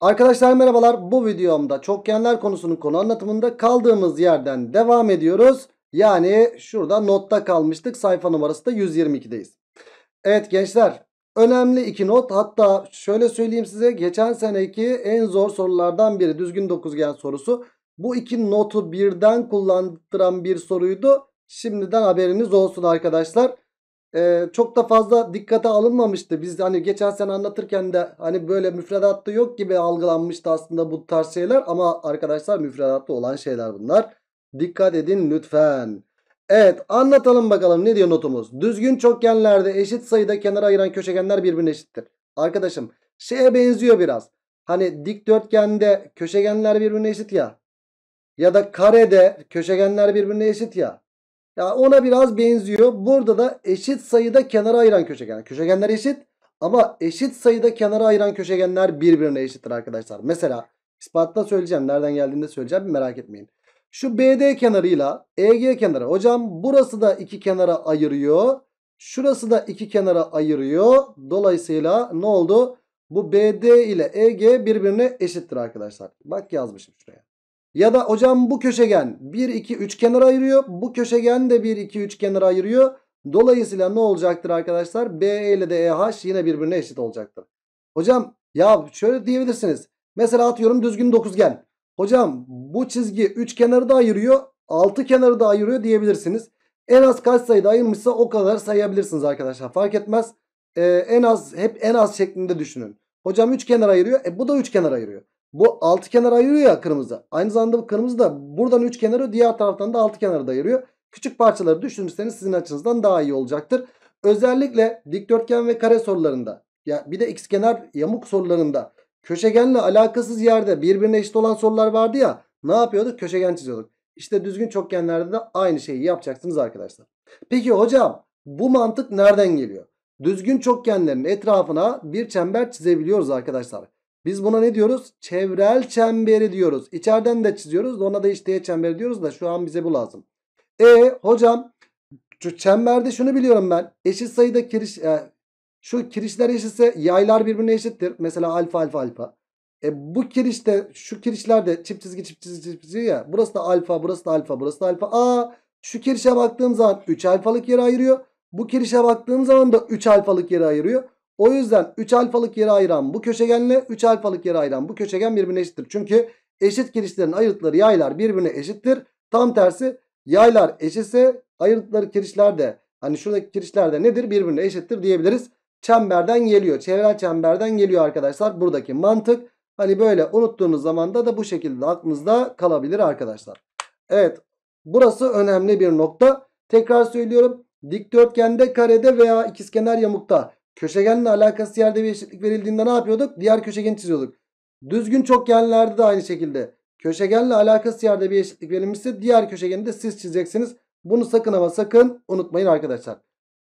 Arkadaşlar merhabalar. Bu videomda çokgenler konusunun konu anlatımında kaldığımız yerden devam ediyoruz. Yani şurada notta kalmıştık. Sayfa numarası da 122'deyiz. Evet gençler önemli iki not. Hatta şöyle söyleyeyim size geçen seneki en zor sorulardan biri düzgün dokuzgen sorusu. Bu iki notu birden kullandıran bir soruydu. Şimdiden haberiniz olsun arkadaşlar e, çok da fazla dikkate alınmamıştı. Biz hani geçen sene anlatırken de hani böyle müfredatta yok gibi algılanmıştı aslında bu tarz şeyler. Ama arkadaşlar müfredatta olan şeyler bunlar. Dikkat edin lütfen. Evet anlatalım bakalım ne diyor notumuz. Düzgün çokgenlerde eşit sayıda kenara ayıran köşegenler birbirine eşittir. Arkadaşım şeye benziyor biraz. Hani dikdörtgende köşegenler birbirine eşit ya. Ya da karede köşegenler birbirine eşit ya. Ya ona biraz benziyor. Burada da eşit sayıda kenara ayıran köşegen. Köşegenler eşit ama eşit sayıda kenara ayıran köşegenler birbirine eşittir arkadaşlar. Mesela ispatta söyleyeceğim. Nereden geldiğinde söyleyeceğim. Merak etmeyin. Şu BD kenarıyla EG kenarı. Hocam burası da iki kenara ayırıyor. Şurası da iki kenara ayırıyor. Dolayısıyla ne oldu? Bu BD ile EG birbirine eşittir arkadaşlar. Bak yazmışım şuraya. Ya da hocam bu köşegen 1 2 3 kenar ayırıyor. Bu köşegen de 1 2 3 kenar ayırıyor. Dolayısıyla ne olacaktır arkadaşlar? BE ile de EH yine birbirine eşit olacaktır. Hocam ya şöyle diyebilirsiniz. Mesela atıyorum düzgün dokuzgen. Hocam bu çizgi 3 kenarı da ayırıyor. 6 kenarı da ayırıyor diyebilirsiniz. En az kaç sayıda ayırmışsa o kadar sayabilirsiniz arkadaşlar. Fark etmez. Ee, en az hep en az şeklinde düşünün. Hocam 3 kenar ayırıyor. E bu da 3 kenar ayırıyor. Bu altı kenar ayırıyor ya kırmızı. Aynı zamanda bu kırmızı da buradan üç kenarı diğer taraftan da altı kenarı da ayırıyor. Küçük parçaları düşünürseniz sizin açınızdan daha iyi olacaktır. Özellikle dikdörtgen ve kare sorularında ya bir de x kenar yamuk sorularında köşegenle alakasız yerde birbirine eşit olan sorular vardı ya ne yapıyorduk? Köşegen çiziyorduk. İşte düzgün çokgenlerde de aynı şeyi yapacaksınız arkadaşlar. Peki hocam bu mantık nereden geliyor? Düzgün çokgenlerin etrafına bir çember çizebiliyoruz arkadaşlar. Biz buna ne diyoruz? Çevrel çemberi diyoruz. İçeriden de çiziyoruz. Ona da işte çember diyoruz da şu an bize bu lazım. E hocam şu çemberde şunu biliyorum ben. Eşit sayıda kiriş e, şu kirişler eşitse yaylar birbirine eşittir. Mesela alfa alfa alfa. E bu kirişte şu kirişlerde çift çizgi çift çizgi çift çizgi ya. Burası da alfa burası da alfa burası da alfa. Aa şu kirişe baktığım zaman 3 alfalık yere ayırıyor. Bu kirişe baktığım zaman da 3 alfalık yere ayırıyor. O yüzden 3 alfalık yere ayıran bu köşegenle 3 alfalık yere ayıran bu köşegen birbirine eşittir. Çünkü eşit kirişlerin ayırtları yaylar birbirine eşittir. Tam tersi yaylar eşitse ayırtları kirişler de hani şuradaki kirişler de nedir? Birbirine eşittir diyebiliriz. Çemberden geliyor. Çevrel çemberden geliyor arkadaşlar. Buradaki mantık hani böyle unuttuğunuz zaman da bu şekilde aklınızda kalabilir arkadaşlar. Evet burası önemli bir nokta. Tekrar söylüyorum. Dikdörtgende, karede veya ikizkenar yamukta köşegenle alakası yerde bir eşitlik verildiğinde ne yapıyorduk? Diğer köşegeni çiziyorduk. Düzgün çokgenlerde de aynı şekilde. Köşegenle alakası yerde bir eşitlik verilmişse diğer köşegeni de siz çizeceksiniz. Bunu sakın ama sakın unutmayın arkadaşlar.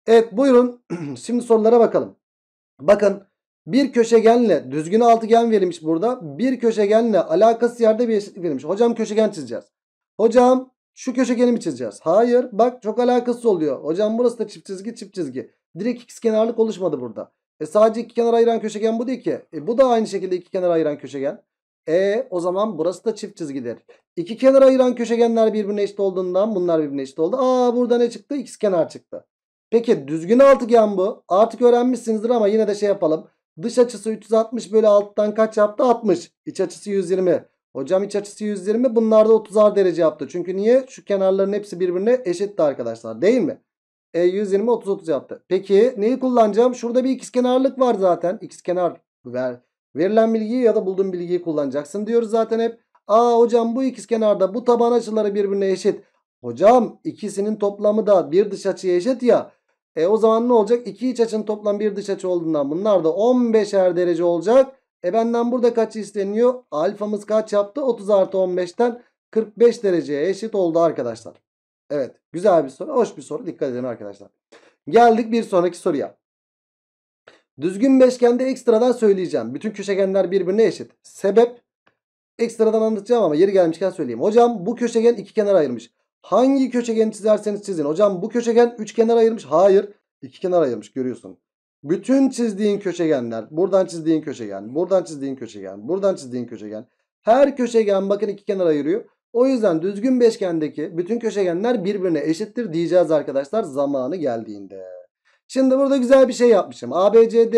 Evet buyurun şimdi sorulara bakalım. Bakın bir köşegenle düzgün altıgen verilmiş burada. Bir köşegenle alakası yerde bir eşitlik verilmiş. Hocam köşegen çizeceğiz. Hocam şu köşegeni mi çizeceğiz? Hayır bak çok alakası oluyor. Hocam burası da çift çizgi çift çizgi. Direkt x kenarlık oluşmadı burada. E sadece iki kenar ayıran köşegen bu değil ki. E bu da aynı şekilde iki kenar ayıran köşegen. E o zaman burası da çift çizgidir. İki kenar ayıran köşegenler birbirine eşit olduğundan bunlar birbirine eşit oldu. Aa burada ne çıktı? İkiz kenar çıktı. Peki düzgün altıgen bu. Artık öğrenmişsinizdir ama yine de şey yapalım. Dış açısı 360 bölü 6'dan kaç yaptı? 60. İç açısı 120. Hocam iç açısı 120 bunlar da 30'ar derece yaptı. Çünkü niye? Şu kenarların hepsi birbirine eşitti arkadaşlar değil mi? E 120 30 30 yaptı. Peki neyi kullanacağım? Şurada bir ikizkenarlık var zaten. İkizkenar ver. Verilen bilgiyi ya da bulduğun bilgiyi kullanacaksın diyoruz zaten hep. Aa hocam bu ikizkenarda bu taban açıları birbirine eşit. Hocam ikisinin toplamı da bir dış açıya eşit ya. E o zaman ne olacak? İki iç açının toplam bir dış açı olduğundan bunlar da 15'er derece olacak. E benden burada kaç isteniyor? Alfamız kaç yaptı? 30 artı 15'ten 45 dereceye eşit oldu arkadaşlar. Evet güzel bir soru. Hoş bir soru. Dikkat edin arkadaşlar. Geldik bir sonraki soruya. Düzgün beşgende ekstradan söyleyeceğim. Bütün köşegenler birbirine eşit. Sebep ekstradan anlatacağım ama yeri gelmişken söyleyeyim. Hocam bu köşegen iki kenar ayırmış. Hangi köşegeni çizerseniz çizin. Hocam bu köşegen üç kenar ayırmış. Hayır. iki kenar ayırmış görüyorsun. Bütün çizdiğin köşegenler, buradan çizdiğin köşegen, buradan çizdiğin köşegen, buradan çizdiğin köşegen. Her köşegen bakın iki kenar ayırıyor. O yüzden düzgün beşgendeki bütün köşegenler birbirine eşittir diyeceğiz arkadaşlar zamanı geldiğinde. Şimdi burada güzel bir şey yapmışım. ABCD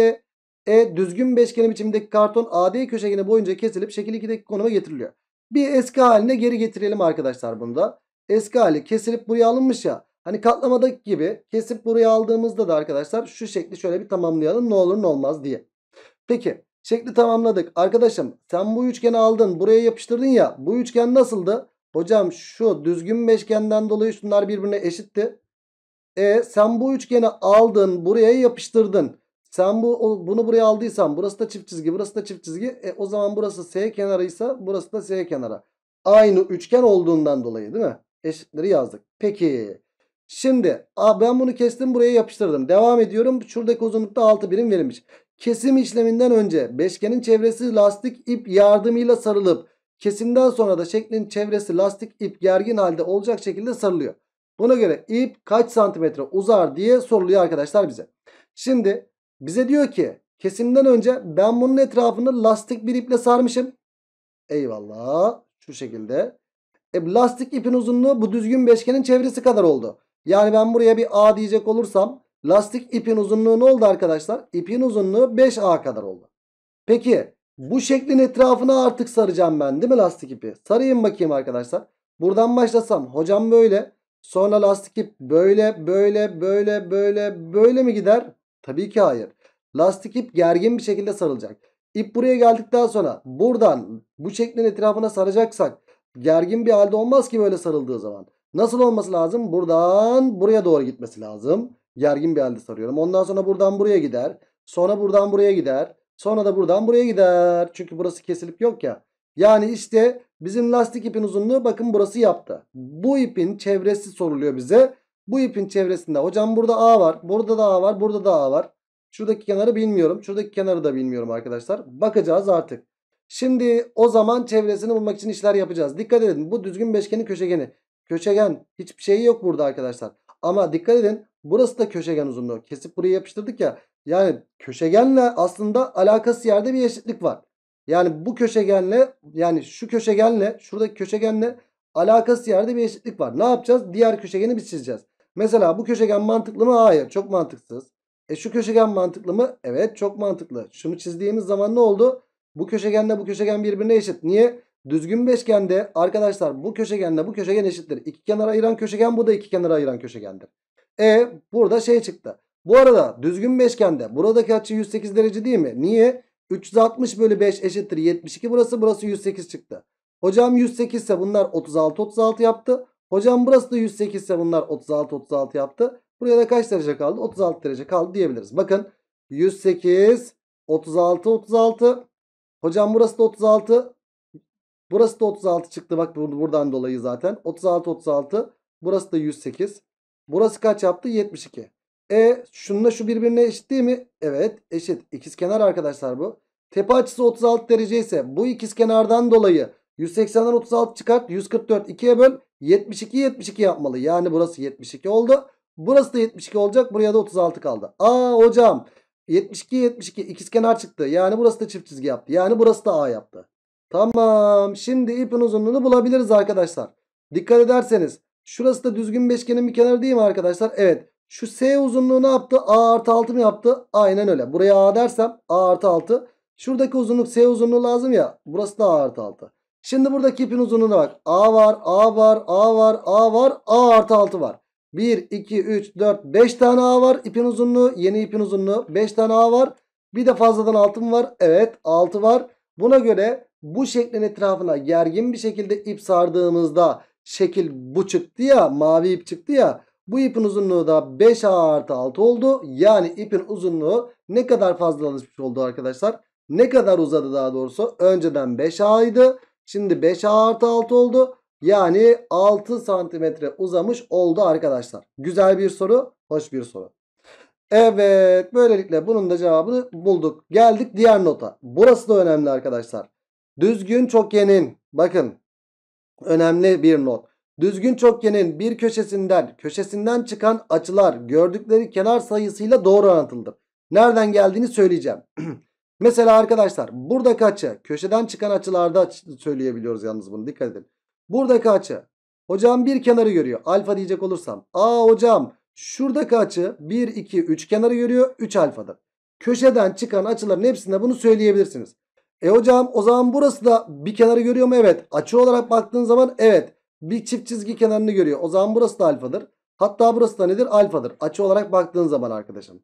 E düzgün beşgeni biçimindeki karton AD köşegeni boyunca kesilip şekil 2'deki konuma getiriliyor. Bir eski haline geri getirelim arkadaşlar bunda. Eski hali kesilip buraya alınmış ya. Hani katlamadaki gibi kesip buraya aldığımızda da arkadaşlar şu şekli şöyle bir tamamlayalım ne olur ne olmaz diye. Peki Şekli tamamladık. Arkadaşım sen bu üçgeni aldın buraya yapıştırdın ya bu üçgen nasıldı? Hocam şu düzgün beşgenden dolayı şunlar birbirine eşitti. E sen bu üçgeni aldın buraya yapıştırdın. Sen bu bunu buraya aldıysan burası da çift çizgi burası da çift çizgi. E o zaman burası S kenarıysa burası da S kenara. Aynı üçgen olduğundan dolayı değil mi? Eşitleri yazdık. Peki. Şimdi ben bunu kestim buraya yapıştırdım. Devam ediyorum. Şuradaki uzunlukta 6 birim verilmiş. Kesim işleminden önce beşgenin çevresi lastik ip yardımıyla sarılıp kesimden sonra da şeklin çevresi lastik ip gergin halde olacak şekilde sarılıyor. Buna göre ip kaç santimetre uzar diye soruluyor arkadaşlar bize. Şimdi bize diyor ki kesimden önce ben bunun etrafını lastik bir iple sarmışım. Eyvallah şu şekilde. E, lastik ipin uzunluğu bu düzgün beşgenin çevresi kadar oldu. Yani ben buraya bir A diyecek olursam Lastik ipin uzunluğu ne oldu arkadaşlar? İpin uzunluğu 5A kadar oldu. Peki bu şeklin etrafına artık saracağım ben değil mi lastik ipi? Sarayım bakayım arkadaşlar. Buradan başlasam hocam böyle. Sonra lastik ip böyle böyle böyle böyle böyle mi gider? Tabii ki hayır. Lastik ip gergin bir şekilde sarılacak. İp buraya geldikten sonra buradan bu şeklin etrafına saracaksak gergin bir halde olmaz ki böyle sarıldığı zaman. Nasıl olması lazım? Buradan buraya doğru gitmesi lazım. Gergin bir halde sarıyorum. Ondan sonra buradan buraya gider. Sonra buradan buraya gider. Sonra da buradan buraya gider. Çünkü burası kesilip yok ya. Yani işte bizim lastik ipin uzunluğu bakın burası yaptı. Bu ipin çevresi soruluyor bize. Bu ipin çevresinde hocam burada A var. Burada da A var. Burada da A var. Şuradaki kenarı bilmiyorum. Şuradaki kenarı da bilmiyorum arkadaşlar. Bakacağız artık. Şimdi o zaman çevresini bulmak için işler yapacağız. Dikkat edin bu düzgün beşgenin köşegeni. Köşegen hiçbir şeyi yok burada arkadaşlar. Ama dikkat edin burası da köşegen uzunluğu. Kesip buraya yapıştırdık ya. Yani köşegenle aslında alakası yerde bir eşitlik var. Yani bu köşegenle yani şu köşegenle şuradaki köşegenle alakası yerde bir eşitlik var. Ne yapacağız? Diğer köşegeni biz çizeceğiz. Mesela bu köşegen mantıklı mı? Hayır. Çok mantıksız. E şu köşegen mantıklı mı? Evet çok mantıklı. Şunu çizdiğimiz zaman ne oldu? Bu köşegenle bu köşegen birbirine eşit. Niye? Düzgün beşgende arkadaşlar bu köşegenle bu köşegen eşittir. İki kenara ayıran köşegen bu da iki kenara ayıran köşegendir. E burada şey çıktı. Bu arada düzgün beşgende buradaki açı 108 derece değil mi? Niye? 360 bölü 5 eşittir 72 burası burası 108 çıktı. Hocam 108 ise bunlar 36 36 yaptı. Hocam burası da 108 ise bunlar 36 36 yaptı. Buraya da kaç derece kaldı? 36 derece kaldı diyebiliriz. Bakın 108 36 36 Hocam burası da 36 Burası da 36 çıktı. Bak buradan dolayı zaten. 36 36. Burası da 108. Burası kaç yaptı? 72. E şununla şu birbirine eşit değil mi? Evet eşit. İkiz kenar arkadaşlar bu. Tepe açısı 36 derece ise bu ikiz kenardan dolayı 180'den 36 çıkart. 144 2'ye böl. 72 72 yapmalı. Yani burası 72 oldu. Burası da 72 olacak. Buraya da 36 kaldı. Aa hocam 72 72 ikiz kenar çıktı. Yani burası da çift çizgi yaptı. Yani burası da A yaptı. Tamam. Şimdi ipin uzunluğunu bulabiliriz arkadaşlar. Dikkat ederseniz şurası da düzgün beşgenin bir kenarı değil mi arkadaşlar? Evet. Şu S uzunluğu ne yaptı? A artı 6 mı yaptı? Aynen öyle. Buraya A dersem A artı 6. Şuradaki uzunluk S uzunluğu lazım ya. Burası da A artı 6. Şimdi buradaki ipin uzunluğuna bak. A var, A var, A var, A var, A artı 6 var. 1, 2, 3, 4, 5 tane A var. İpin uzunluğu, yeni ipin uzunluğu. 5 tane A var. Bir de fazladan 6 mı var? Evet 6 var. Buna göre bu şeklin etrafına gergin bir şekilde ip sardığımızda şekil bu çıktı ya mavi ip çıktı ya bu ipin uzunluğu da 5A artı 6 oldu. Yani ipin uzunluğu ne kadar fazlalaşmış oldu arkadaşlar? Ne kadar uzadı daha doğrusu? Önceden 5 a idi Şimdi 5A artı 6 oldu. Yani 6 santimetre uzamış oldu arkadaşlar. Güzel bir soru. Hoş bir soru. Evet böylelikle bunun da cevabını bulduk. Geldik diğer nota. Burası da önemli arkadaşlar. Düzgün çokgenin bakın önemli bir not. Düzgün çokgenin bir köşesinden köşesinden çıkan açılar gördükleri kenar sayısıyla doğru orantılıdır. Nereden geldiğini söyleyeceğim. Mesela arkadaşlar buradaki açı köşeden çıkan açılarda söyleyebiliyoruz yalnız bunu dikkat edin. Buradaki açı hocam bir kenarı görüyor. Alfa diyecek olursam. Aa hocam şuradaki açı 1 2 3 kenarı görüyor 3 alfadır. Köşeden çıkan açıların hepsinde bunu söyleyebilirsiniz. E hocam o zaman burası da bir kenarı görüyor mu? Evet. Açı olarak baktığın zaman evet. Bir çift çizgi kenarını görüyor. O zaman burası da alfadır. Hatta burası da nedir? Alfadır. Açı olarak baktığın zaman arkadaşım.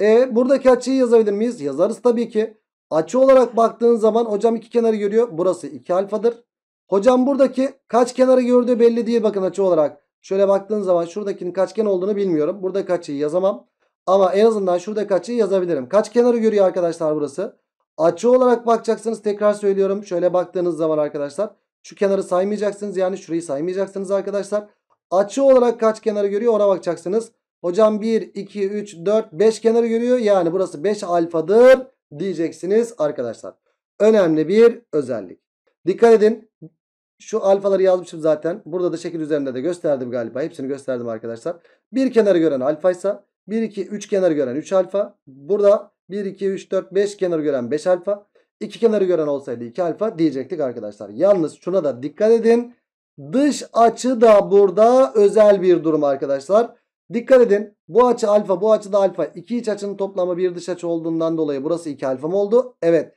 E buradaki açıyı yazabilir miyiz? Yazarız tabii ki. Açı olarak baktığın zaman hocam iki kenarı görüyor. Burası iki alfadır. Hocam buradaki kaç kenarı gördüğü belli değil bakın açı olarak. Şöyle baktığın zaman şuradakinin kaçgen olduğunu bilmiyorum. Buradaki açıyı yazamam. Ama en azından şuradaki açıyı yazabilirim. Kaç kenarı görüyor arkadaşlar burası? Açı olarak bakacaksınız tekrar söylüyorum. Şöyle baktığınız zaman arkadaşlar şu kenarı saymayacaksınız. Yani şurayı saymayacaksınız arkadaşlar. Açı olarak kaç kenarı görüyor ona bakacaksınız. Hocam 1, 2, 3, 4, 5 kenarı görüyor. Yani burası 5 alfadır diyeceksiniz arkadaşlar. Önemli bir özellik. Dikkat edin. Şu alfaları yazmışım zaten. Burada da şekil üzerinde de gösterdim galiba. Hepsini gösterdim arkadaşlar. Bir kenarı gören alfaysa 1, 2, 3 kenarı gören 3 alfa. Burada 1, 2, 3, 4, 5 kenarı gören 5 alfa. 2 kenarı gören olsaydı 2 alfa diyecektik arkadaşlar. Yalnız şuna da dikkat edin. Dış açı da burada özel bir durum arkadaşlar. Dikkat edin. Bu açı alfa, bu açı da alfa. İki iç açının toplamı bir dış açı olduğundan dolayı burası 2 alfa mı oldu? Evet.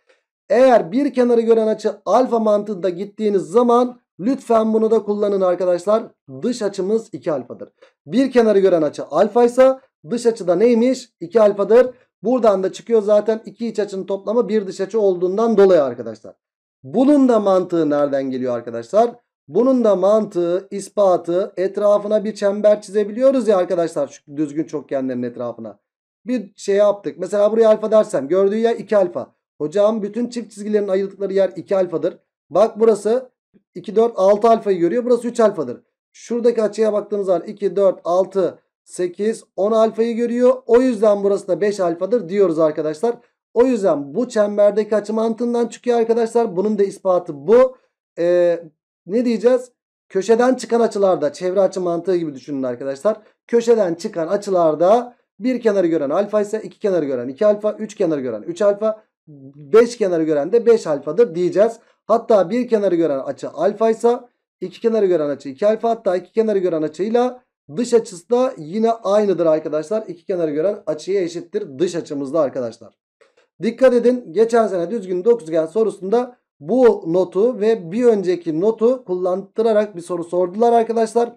Eğer bir kenarı gören açı alfa mantığında gittiğiniz zaman lütfen bunu da kullanın arkadaşlar. Dış açımız 2 alfadır. Bir kenarı gören açı alfa ise dış açı da neymiş? 2 alfadır. Buradan da çıkıyor zaten iki iç açının toplamı bir dış açı olduğundan dolayı arkadaşlar. Bunun da mantığı nereden geliyor arkadaşlar? Bunun da mantığı, ispatı etrafına bir çember çizebiliyoruz ya arkadaşlar şu düzgün çokgenlerin etrafına. Bir şey yaptık. Mesela buraya alfa dersem gördüğü yer 2 alfa. Hocam bütün çift çizgilerin ayırdıkları yer 2 alfadır. Bak burası 2, 4, 6 alfayı görüyor. Burası 3 alfadır. Şuradaki açıya baktığımız zaman 2, 4, 6 8, 10 alfayı görüyor. O yüzden burası da 5 alfadır diyoruz arkadaşlar. O yüzden bu çemberdeki açı mantığından çıkıyor arkadaşlar. Bunun da ispatı bu. Ee, ne diyeceğiz? Köşeden çıkan açılarda çevre açı mantığı gibi düşünün arkadaşlar. Köşeden çıkan açılarda bir kenarı gören alfa ise iki kenarı gören 2 alfa, 3 kenarı gören 3 alfa, 5 kenarı gören de 5 alfadır diyeceğiz. Hatta bir kenarı gören açı alfa ise iki kenarı gören açı 2 alfa hatta iki kenarı gören açıyla Dış açısı da yine aynıdır arkadaşlar. İki kenarı gören açıya eşittir dış açımızda arkadaşlar. Dikkat edin geçen sene düzgün dokuzgen sorusunda bu notu ve bir önceki notu kullandırarak bir soru sordular arkadaşlar.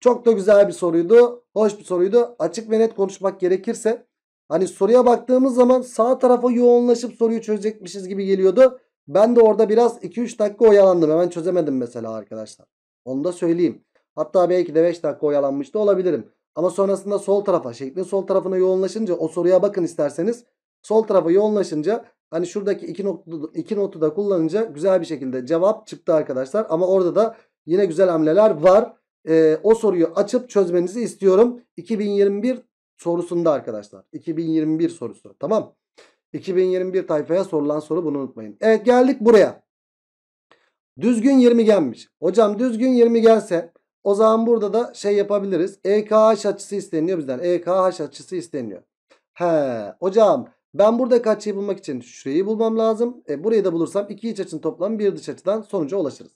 Çok da güzel bir soruydu. Hoş bir soruydu. Açık ve net konuşmak gerekirse hani soruya baktığımız zaman sağ tarafa yoğunlaşıp soruyu çözecekmişiz gibi geliyordu. Ben de orada biraz 2-3 dakika oyalandım. Hemen çözemedim mesela arkadaşlar. Onu da söyleyeyim. Hatta belki de 5 dakika oyalanmış da olabilirim. Ama sonrasında sol tarafa şeklin sol tarafına yoğunlaşınca o soruya bakın isterseniz. Sol tarafa yoğunlaşınca hani şuradaki iki notu, iki notu da kullanınca güzel bir şekilde cevap çıktı arkadaşlar. Ama orada da yine güzel hamleler var. Ee, o soruyu açıp çözmenizi istiyorum. 2021 sorusunda arkadaşlar. 2021 sorusu tamam 2021 tayfaya sorulan soru bunu unutmayın. Evet geldik buraya. Düzgün 20 gelmiş. Hocam düzgün 20 gelse o zaman burada da şey yapabiliriz. EKH açısı isteniyor bizden. EKH açısı isteniyor. He hocam ben buradaki açıyı şey bulmak için şurayı bulmam lazım. E, burayı da bulursam iki iç açının toplamı bir dış açıdan sonuca ulaşırız.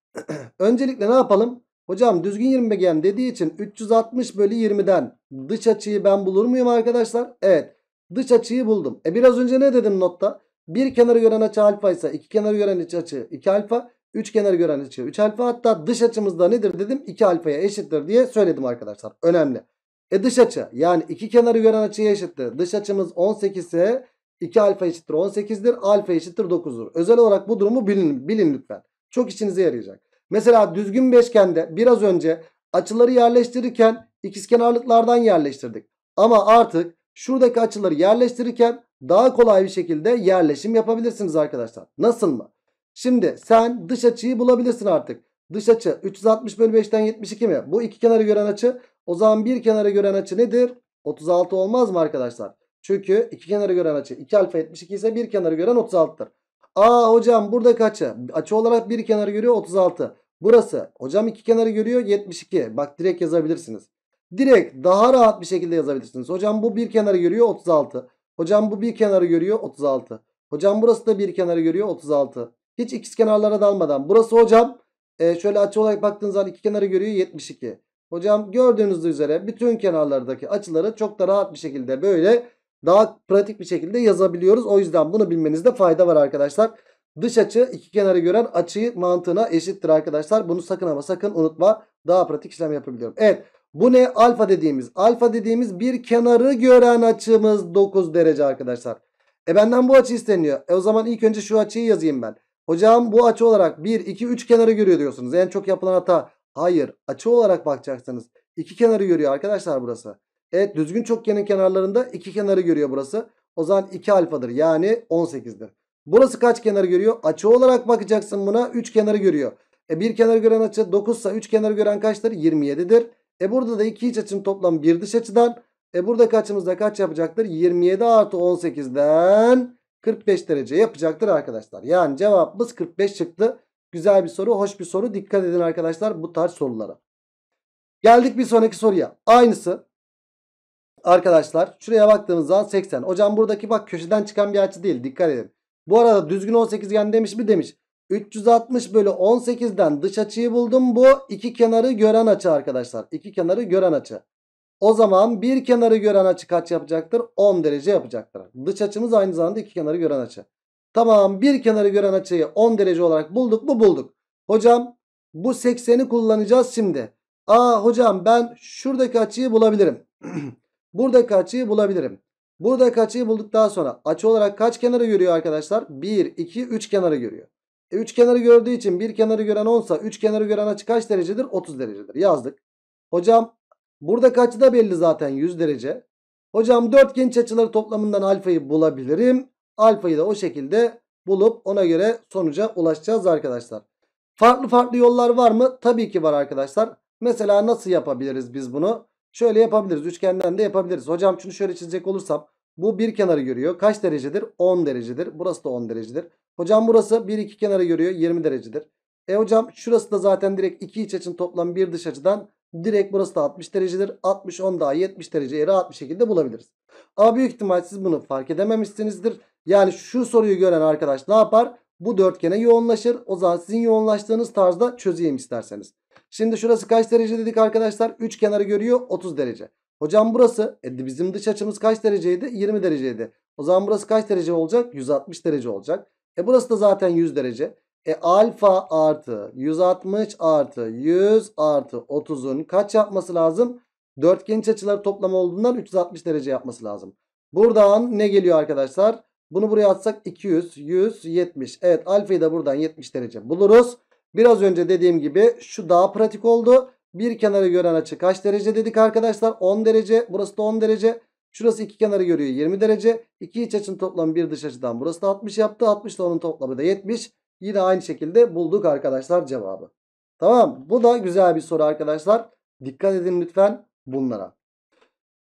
Öncelikle ne yapalım? Hocam düzgün 20 begen dediği için 360 bölü 20'den dış açıyı ben bulur muyum arkadaşlar? Evet. Dış açıyı buldum. E biraz önce ne dedim notta? Bir kenarı gören açı alfa ise iki kenarı gören iç açı 2 alfa üçkenar gören açı 3 alfa hatta dış açımızda nedir dedim 2 alfaya eşittir diye söyledim arkadaşlar. Önemli. E dış açı yani iki kenarı gören açıya eşittir. Dış açımız 18 ise 2 alfa eşittir 18'dir. Alfa eşittir 9'dur. Özel olarak bu durumu bilin, bilin lütfen. Çok işinize yarayacak. Mesela düzgün beşgende biraz önce açıları yerleştirirken ikizkenarlıklardan yerleştirdik. Ama artık şuradaki açıları yerleştirirken daha kolay bir şekilde yerleşim yapabilirsiniz arkadaşlar. Nasıl mı? Şimdi sen dış açıyı bulabilirsin artık. Dış açı 360 bölü 5'ten 72 mi? Bu iki kenarı gören açı. O zaman bir kenarı gören açı nedir? 36 olmaz mı arkadaşlar? Çünkü iki kenarı gören açı 2 alfa 72 ise bir kenarı gören 36'tır. Aa hocam buradaki açı. Açı olarak bir kenarı görüyor 36. Burası. Hocam iki kenarı görüyor 72. Bak direkt yazabilirsiniz. Direkt daha rahat bir şekilde yazabilirsiniz. Hocam bu bir kenarı görüyor 36. Hocam bu bir kenarı görüyor 36. Hocam burası da bir kenarı görüyor 36. Hiç ikiz kenarlara dalmadan. Burası hocam e, şöyle açı olarak baktığınız zaman iki kenarı görüyor 72. Hocam gördüğünüz üzere bütün kenarlardaki açıları çok da rahat bir şekilde böyle daha pratik bir şekilde yazabiliyoruz. O yüzden bunu bilmenizde fayda var arkadaşlar. Dış açı iki kenarı gören açıyı mantığına eşittir arkadaşlar. Bunu sakın ama sakın unutma. Daha pratik işlem yapabiliyorum. Evet bu ne alfa dediğimiz? Alfa dediğimiz bir kenarı gören açımız 9 derece arkadaşlar. E benden bu açı isteniyor. E o zaman ilk önce şu açıyı yazayım ben. Hocam bu açı olarak 1, 2, 3 kenarı görüyor diyorsunuz. En çok yapılan hata. Hayır. Açı olarak bakacaksınız. 2 kenarı görüyor arkadaşlar burası. Evet düzgün çokgenin kenarlarında 2 kenarı görüyor burası. O zaman 2 alfadır. Yani 18'dir. Burası kaç kenarı görüyor? Açı olarak bakacaksın buna. 3 kenarı görüyor. E bir kenarı gören açı 9 ise 3 kenarı gören kaçtır? 27'dir. E burada da iki iç açının toplam bir dış açıdan. E burada kaçımızda kaç yapacaktır? 27 artı 18'den 45 derece yapacaktır arkadaşlar. Yani cevabımız 45 çıktı. Güzel bir soru, hoş bir soru. Dikkat edin arkadaşlar bu tarz sorulara. Geldik bir sonraki soruya. Aynısı. Arkadaşlar şuraya baktığımız zaman 80. Hocam buradaki bak köşeden çıkan bir açı değil. Dikkat edin. Bu arada düzgün 18gen demiş mi demiş. 360 bölü 18'den dış açıyı buldum. Bu iki kenarı gören açı arkadaşlar. İki kenarı gören açı. O zaman bir kenarı gören açı kaç yapacaktır? 10 derece yapacaktır. Dış açımız aynı zamanda iki kenarı gören açı. Tamam bir kenarı gören açıyı 10 derece olarak bulduk mu? Bulduk. Hocam bu 80'i kullanacağız şimdi. Aa hocam ben şuradaki açıyı bulabilirim. Buradaki açıyı bulabilirim. Buradaki açıyı bulduk daha sonra açı olarak kaç kenarı görüyor arkadaşlar? 1, 2, 3 kenarı görüyor. 3 e, kenarı gördüğü için bir kenarı gören 10 3 kenarı gören açı kaç derecedir? 30 derecedir. Yazdık. Hocam Buradaki açı da belli zaten 100 derece. Hocam dört genç açıları toplamından alfayı bulabilirim. Alfayı da o şekilde bulup ona göre sonuca ulaşacağız arkadaşlar. Farklı farklı yollar var mı? Tabii ki var arkadaşlar. Mesela nasıl yapabiliriz biz bunu? Şöyle yapabiliriz. Üçgenden de yapabiliriz. Hocam şunu şöyle çizecek olursam. Bu bir kenarı görüyor. Kaç derecedir? 10 derecedir. Burası da 10 derecedir. Hocam burası bir iki kenarı görüyor. 20 derecedir. E hocam şurası da zaten direkt iki iç açın toplam bir dış açıdan Direkt burası da 60 derecedir. 60 10 daha 70 dereceyi rahat bir şekilde bulabiliriz. Ama büyük ihtimal siz bunu fark edememişsinizdir. Yani şu soruyu gören arkadaş ne yapar? Bu dörtgene yoğunlaşır. O zaman sizin yoğunlaştığınız tarzda çözeyim isterseniz. Şimdi şurası kaç derece dedik arkadaşlar? 3 kenarı görüyor 30 derece. Hocam burası e bizim dış açımız kaç dereceydi? 20 dereceydi. O zaman burası kaç derece olacak? 160 derece olacak. E burası da zaten 100 derece. E alfa artı 160 artı 100 artı 30'un kaç yapması lazım? Dörtgen iç açıları toplamı olduğundan 360 derece yapması lazım. Buradan ne geliyor arkadaşlar? Bunu buraya atsak 200, 170. Evet alfayı da buradan 70 derece buluruz. Biraz önce dediğim gibi şu daha pratik oldu. Bir kenarı gören açı kaç derece dedik arkadaşlar? 10 derece. Burası da 10 derece. Şurası iki kenarı görüyor 20 derece. İki iç açının toplamı bir dış açıdan. Burası da 60 yaptı. 60 ile onun toplamı da 70. Yine aynı şekilde bulduk arkadaşlar cevabı. Tamam bu da güzel bir soru arkadaşlar. Dikkat edin lütfen bunlara.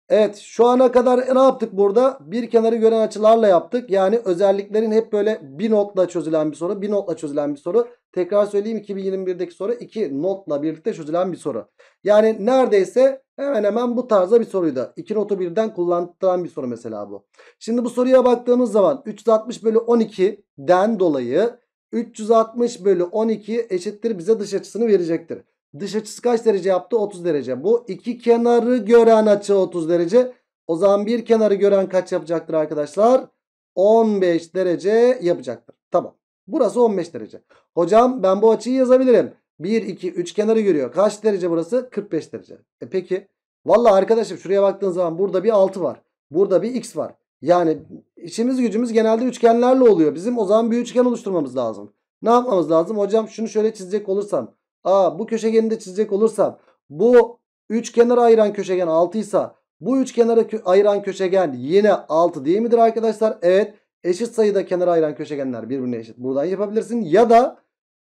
Evet şu ana kadar ne yaptık burada? Bir kenarı gören açılarla yaptık. Yani özelliklerin hep böyle bir notla çözülen bir soru. Bir notla çözülen bir soru. Tekrar söyleyeyim 2021'deki soru iki notla birlikte çözülen bir soru. Yani neredeyse hemen hemen bu tarzda bir soruydu. İki notu birden kullandıran bir soru mesela bu. Şimdi bu soruya baktığımız zaman 360 bölü 12'den dolayı 360 bölü 12 eşittir bize dış açısını verecektir. Dış açısı kaç derece yaptı? 30 derece. Bu iki kenarı gören açı 30 derece. O zaman bir kenarı gören kaç yapacaktır arkadaşlar? 15 derece yapacaktır. Tamam. Burası 15 derece. Hocam ben bu açıyı yazabilirim. 1, 2, 3 kenarı görüyor. Kaç derece burası? 45 derece. E peki. Valla arkadaşım şuraya baktığın zaman burada bir 6 var. Burada bir x var. Yani işimiz gücümüz genelde üçgenlerle oluyor. Bizim o zaman bir üçgen oluşturmamız lazım. Ne yapmamız lazım? Hocam şunu şöyle çizecek olursam. Aa, bu köşegeni de çizecek olursam. Bu üç kenara ayıran köşegen 6 ise bu üç kenara kö ayıran köşegen yine 6 değil midir arkadaşlar? Evet. Eşit sayıda kenara ayıran köşegenler birbirine eşit. Buradan yapabilirsin. Ya da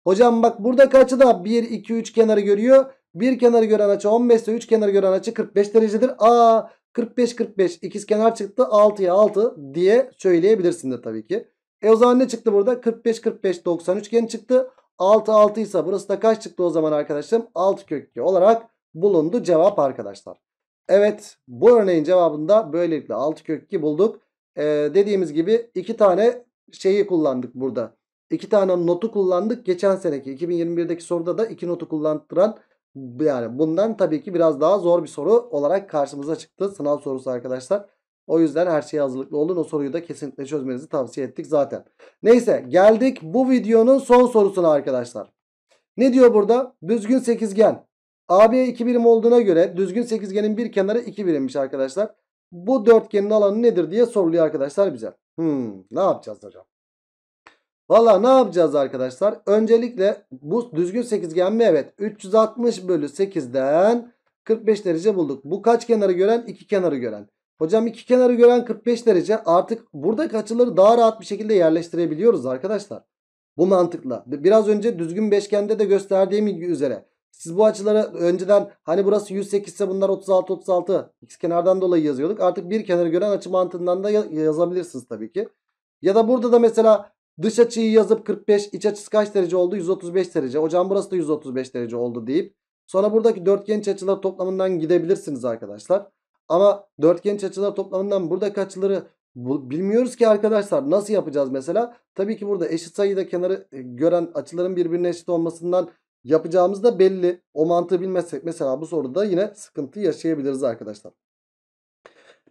hocam bak burada açı da 1, 2, 3 kenarı görüyor. Bir kenarı gören açı 15 ise 3 kenarı gören açı 45 derecedir. Aa 45 45 ikiz kenar çıktı 6'ya 6 diye söyleyebilirsin de tabii ki. E o zaman ne çıktı burada? 45 45 90 üçgeni çıktı. 6 6 ise burası da kaç çıktı o zaman arkadaşlarım? 6 kökü olarak bulundu cevap arkadaşlar. Evet bu örneğin cevabında böylelikle 6 kökü bulduk. Ee, dediğimiz gibi iki tane şeyi kullandık burada. İki tane notu kullandık. Geçen seneki 2021'deki soruda da iki notu kullandıran yani bundan tabii ki biraz daha zor bir soru olarak karşımıza çıktı. Sınav sorusu arkadaşlar. O yüzden her şeye hazırlıklı olun. O soruyu da kesinlikle çözmenizi tavsiye ettik zaten. Neyse geldik bu videonun son sorusuna arkadaşlar. Ne diyor burada? Düzgün sekizgen. AB 2 birim olduğuna göre düzgün sekizgenin bir kenarı 2 birimmiş arkadaşlar. Bu dörtgenin alanı nedir diye soruluyor arkadaşlar bize. Hmm, ne yapacağız hocam? Valla ne yapacağız arkadaşlar? Öncelikle bu düzgün sekizgen mi? Evet. 360 bölü 8'den 45 derece bulduk. Bu kaç kenarı gören? İki kenarı gören. Hocam iki kenarı gören 45 derece. Artık buradaki açıları daha rahat bir şekilde yerleştirebiliyoruz arkadaşlar. Bu mantıkla. Biraz önce düzgün beşgende de gösterdiğim üzere. Siz bu açıları önceden hani burası 108 ise bunlar 36 36 x kenardan dolayı yazıyorduk. Artık bir kenarı gören açı mantığından da yazabilirsiniz tabii ki. Ya da burada da mesela Dış açıyı yazıp 45 iç açısı kaç derece oldu? 135 derece. Hocam burası da 135 derece oldu deyip sonra buradaki dörtgen iç açıları toplamından gidebilirsiniz arkadaşlar. Ama dörtgen iç açıları toplamından buradaki açıları bilmiyoruz ki arkadaşlar. Nasıl yapacağız mesela? Tabii ki burada eşit sayıda kenarı e, gören açıların birbirine eşit olmasından yapacağımız da belli. O mantığı bilmezsek mesela bu soruda yine sıkıntı yaşayabiliriz arkadaşlar.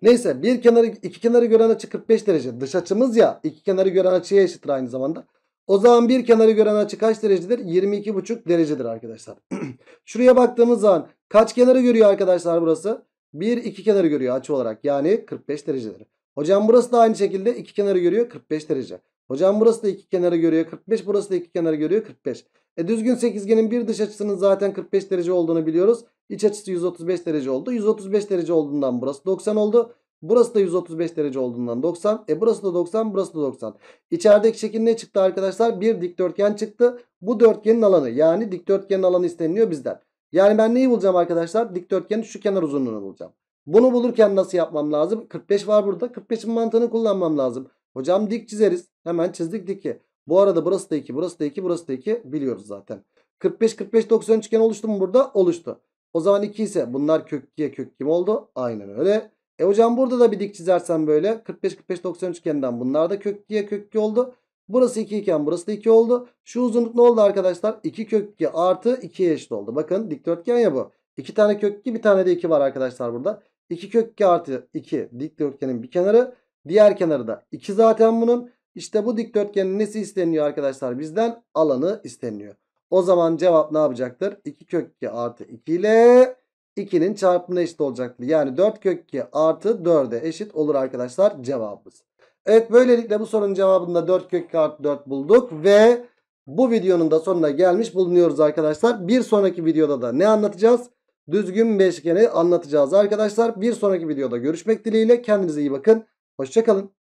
Neyse bir kenarı iki kenarı gören açı 45 derece. Dış açımız ya iki kenarı gören açıya eşittir aynı zamanda. O zaman bir kenarı gören açı kaç derecedir? 22,5 derecedir arkadaşlar. Şuraya baktığımız zaman kaç kenarı görüyor arkadaşlar burası? Bir iki kenarı görüyor açı olarak. Yani 45 derecedir. Hocam burası da aynı şekilde iki kenarı görüyor 45 derece. Hocam burası da iki kenarı görüyor 45. Burası da iki kenarı görüyor 45. E, düzgün sekizgenin bir dış açısının zaten 45 derece olduğunu biliyoruz. İç açısı 135 derece oldu. 135 derece olduğundan burası 90 oldu. Burası da 135 derece olduğundan 90. E burası da 90, burası da 90. İçerideki şekil ne çıktı arkadaşlar? Bir dikdörtgen çıktı. Bu dörtgenin alanı yani dikdörtgenin alanı isteniliyor bizden. Yani ben neyi bulacağım arkadaşlar? Dikdörtgenin şu kenar uzunluğunu bulacağım. Bunu bulurken nasıl yapmam lazım? 45 var burada. 45'in mantığını kullanmam lazım. Hocam dik çizeriz. Hemen çizdik diki. Bu arada burası da 2, burası da 2, burası da 2 biliyoruz zaten. 45, 45, 90 üçgen oluştu mu burada? Oluştu. O zaman 2 ise bunlar kök 2'ye kök kim oldu? Aynen öyle. E hocam burada da bir dik çizersen böyle 45, 45, 90 üçgenden bunlar da kök 2'ye kök 2 oldu. Burası 2 iken burası da 2 oldu. Şu uzunluk ne oldu arkadaşlar? 2 kök 2 artı 2'ye eşit oldu. Bakın dikdörtgen ya bu. 2 tane kök 2 bir tane de 2 var arkadaşlar burada. 2 kök 2 artı 2 dikdörtgenin bir kenarı. Diğer kenarı da 2 zaten bunun. İşte bu dikdörtgenin nesi isteniyor arkadaşlar? Bizden alanı isteniyor. O zaman cevap ne yapacaktır? 2 kök 2 artı 2 ile 2'nin çarpımına eşit olacaktır. Yani 4 kök 2 artı 4'e eşit olur arkadaşlar cevabımız. Evet böylelikle bu sorunun cevabında 4 kök 2 artı 4 bulduk ve bu videonun da sonuna gelmiş bulunuyoruz arkadaşlar. Bir sonraki videoda da ne anlatacağız? Düzgün beşgeni anlatacağız arkadaşlar. Bir sonraki videoda görüşmek dileğiyle. Kendinize iyi bakın. Hoşçakalın.